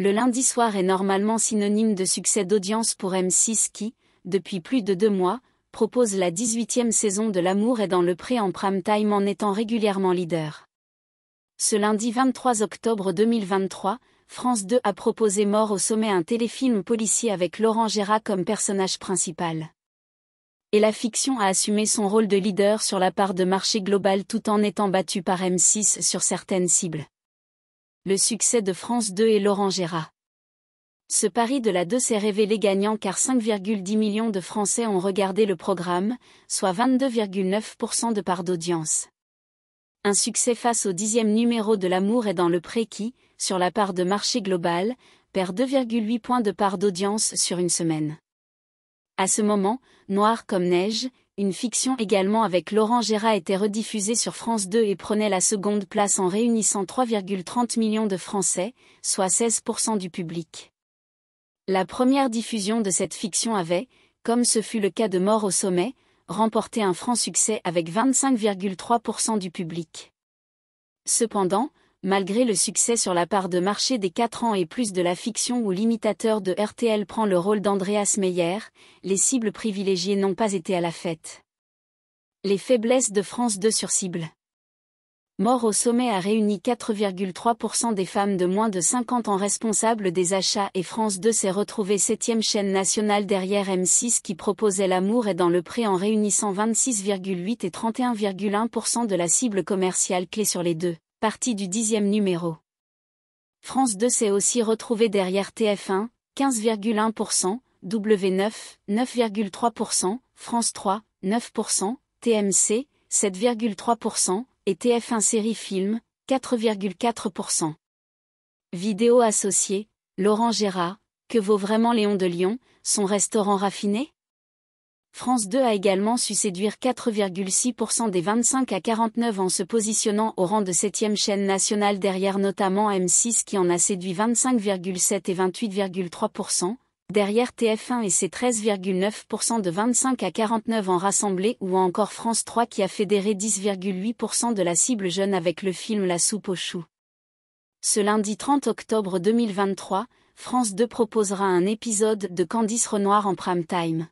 Le lundi soir est normalement synonyme de succès d'audience pour M6 qui, depuis plus de deux mois, propose la 18e saison de L'amour est dans le pré en prime time en étant régulièrement leader. Ce lundi 23 octobre 2023, France 2 a proposé Mort au sommet un téléfilm policier avec Laurent Gérard comme personnage principal. Et la fiction a assumé son rôle de leader sur la part de marché global tout en étant battue par M6 sur certaines cibles le succès de France 2 et Laurent Gérard. Ce pari de la 2 s'est révélé gagnant car 5,10 millions de Français ont regardé le programme, soit 22,9% de part d'audience. Un succès face au dixième numéro de l'amour est dans le pré qui, sur la part de marché global, perd 2,8 points de part d'audience sur une semaine. À ce moment, Noir comme neige, une fiction également avec Laurent Gérard était rediffusée sur France 2 et prenait la seconde place en réunissant 3,30 millions de Français, soit 16% du public. La première diffusion de cette fiction avait, comme ce fut le cas de Mort au sommet, remporté un franc succès avec 25,3% du public. Cependant, malgré le succès sur la part de marché des 4 ans et plus de la fiction où l'imitateur de RTL prend le rôle d'Andreas Meyer, les cibles privilégiées n'ont pas été à la fête. Les faiblesses de France 2 sur cible. Mort au sommet a réuni 4,3% des femmes de moins de 50 ans responsables des achats et France 2 s'est retrouvée septième chaîne nationale derrière M6 qui proposait l'amour et dans le pré en réunissant 26,8 et 31,1% de la cible commerciale clé sur les deux partie du dixième numéro. France 2 s'est aussi retrouvée derrière TF1, 15,1%, W9, 9,3%, France 3, 9%, TMC, 7,3%, et TF1 Série Film, 4,4%. Vidéo associée, Laurent Gérard, que vaut vraiment Léon de Lyon, son restaurant raffiné France 2 a également su séduire 4,6% des 25 à 49 en se positionnant au rang de 7e chaîne nationale derrière notamment M6 qui en a séduit 25,7 et 28,3%, derrière TF1 et ses 13,9% de 25 à 49 en rassemblés ou encore France 3 qui a fédéré 10,8% de la cible jeune avec le film La soupe aux choux. Ce lundi 30 octobre 2023, France 2 proposera un épisode de Candice Renoir en prime time.